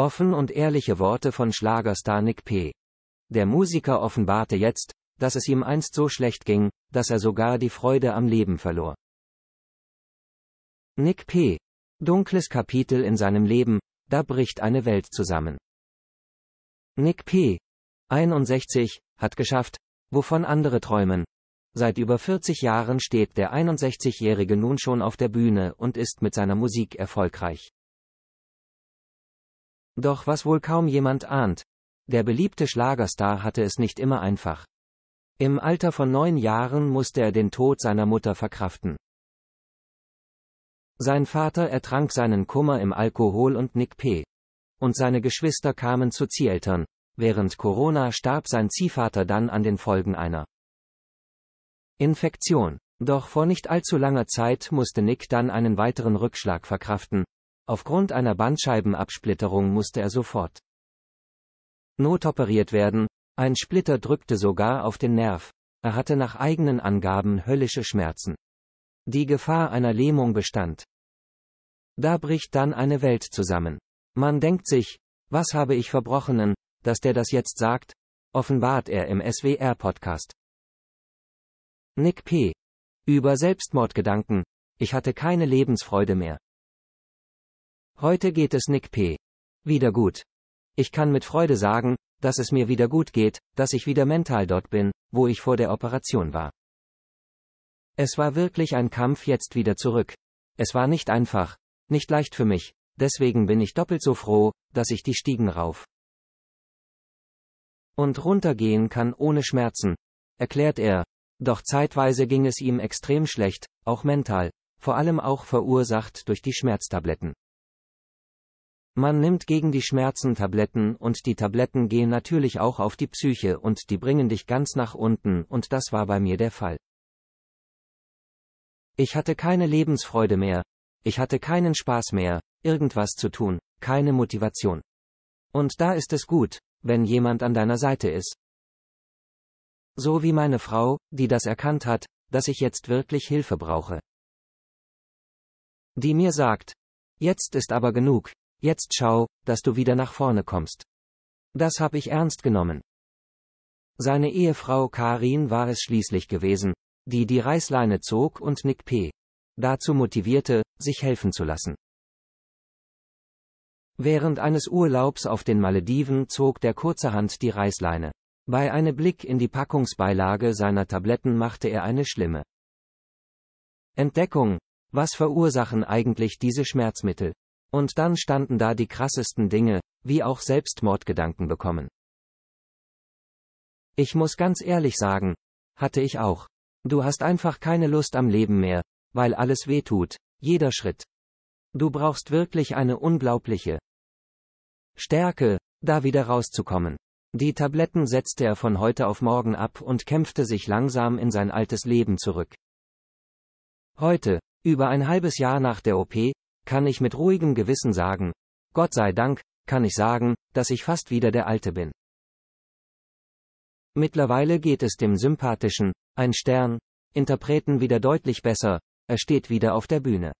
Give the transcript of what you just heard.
Offen und ehrliche Worte von Schlagerstar Nick P. Der Musiker offenbarte jetzt, dass es ihm einst so schlecht ging, dass er sogar die Freude am Leben verlor. Nick P. Dunkles Kapitel in seinem Leben, da bricht eine Welt zusammen. Nick P. 61, hat geschafft, wovon andere träumen. Seit über 40 Jahren steht der 61-Jährige nun schon auf der Bühne und ist mit seiner Musik erfolgreich. Doch was wohl kaum jemand ahnt, der beliebte Schlagerstar hatte es nicht immer einfach. Im Alter von neun Jahren musste er den Tod seiner Mutter verkraften. Sein Vater ertrank seinen Kummer im Alkohol und Nick P. Und seine Geschwister kamen zu Zieltern. Während Corona starb sein Ziehvater dann an den Folgen einer Infektion. Doch vor nicht allzu langer Zeit musste Nick dann einen weiteren Rückschlag verkraften, Aufgrund einer Bandscheibenabsplitterung musste er sofort notoperiert werden, ein Splitter drückte sogar auf den Nerv. Er hatte nach eigenen Angaben höllische Schmerzen. Die Gefahr einer Lähmung bestand. Da bricht dann eine Welt zusammen. Man denkt sich, was habe ich verbrochenen, dass der das jetzt sagt? Offenbart er im SWR-Podcast. Nick P. Über Selbstmordgedanken. Ich hatte keine Lebensfreude mehr. Heute geht es Nick P. Wieder gut. Ich kann mit Freude sagen, dass es mir wieder gut geht, dass ich wieder mental dort bin, wo ich vor der Operation war. Es war wirklich ein Kampf jetzt wieder zurück. Es war nicht einfach, nicht leicht für mich, deswegen bin ich doppelt so froh, dass ich die Stiegen rauf und runtergehen kann ohne Schmerzen, erklärt er. Doch zeitweise ging es ihm extrem schlecht, auch mental, vor allem auch verursacht durch die Schmerztabletten. Man nimmt gegen die Schmerzen Tabletten und die Tabletten gehen natürlich auch auf die Psyche und die bringen dich ganz nach unten und das war bei mir der Fall. Ich hatte keine Lebensfreude mehr. Ich hatte keinen Spaß mehr, irgendwas zu tun, keine Motivation. Und da ist es gut, wenn jemand an deiner Seite ist. So wie meine Frau, die das erkannt hat, dass ich jetzt wirklich Hilfe brauche. Die mir sagt, jetzt ist aber genug, Jetzt schau, dass du wieder nach vorne kommst. Das hab ich ernst genommen. Seine Ehefrau Karin war es schließlich gewesen, die die Reißleine zog und Nick P. dazu motivierte, sich helfen zu lassen. Während eines Urlaubs auf den Malediven zog der kurzerhand die Reißleine. Bei einem Blick in die Packungsbeilage seiner Tabletten machte er eine schlimme Entdeckung. Was verursachen eigentlich diese Schmerzmittel? Und dann standen da die krassesten Dinge, wie auch Selbstmordgedanken bekommen. Ich muss ganz ehrlich sagen, hatte ich auch. Du hast einfach keine Lust am Leben mehr, weil alles weh tut, jeder Schritt. Du brauchst wirklich eine unglaubliche Stärke, da wieder rauszukommen. Die Tabletten setzte er von heute auf morgen ab und kämpfte sich langsam in sein altes Leben zurück. Heute, über ein halbes Jahr nach der OP, kann ich mit ruhigem Gewissen sagen, Gott sei Dank, kann ich sagen, dass ich fast wieder der Alte bin. Mittlerweile geht es dem sympathischen, ein Stern, Interpreten wieder deutlich besser, er steht wieder auf der Bühne.